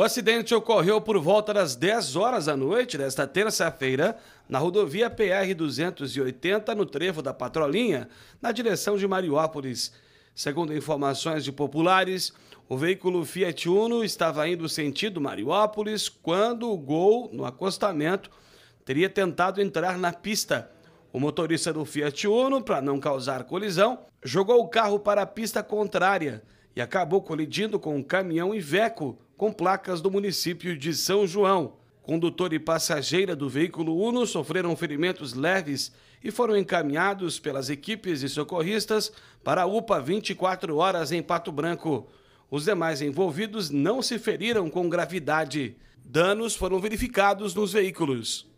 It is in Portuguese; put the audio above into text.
O acidente ocorreu por volta das 10 horas da noite desta terça-feira, na rodovia PR-280, no trevo da Patrolinha, na direção de Mariópolis. Segundo informações de populares, o veículo Fiat Uno estava indo sentido Mariópolis quando o gol, no acostamento, teria tentado entrar na pista. O motorista do Fiat Uno, para não causar colisão, jogou o carro para a pista contrária e acabou colidindo com um caminhão Iveco com placas do município de São João. Condutor e passageira do veículo Uno sofreram ferimentos leves e foram encaminhados pelas equipes e socorristas para a UPA 24 horas em Pato Branco. Os demais envolvidos não se feriram com gravidade. Danos foram verificados nos veículos.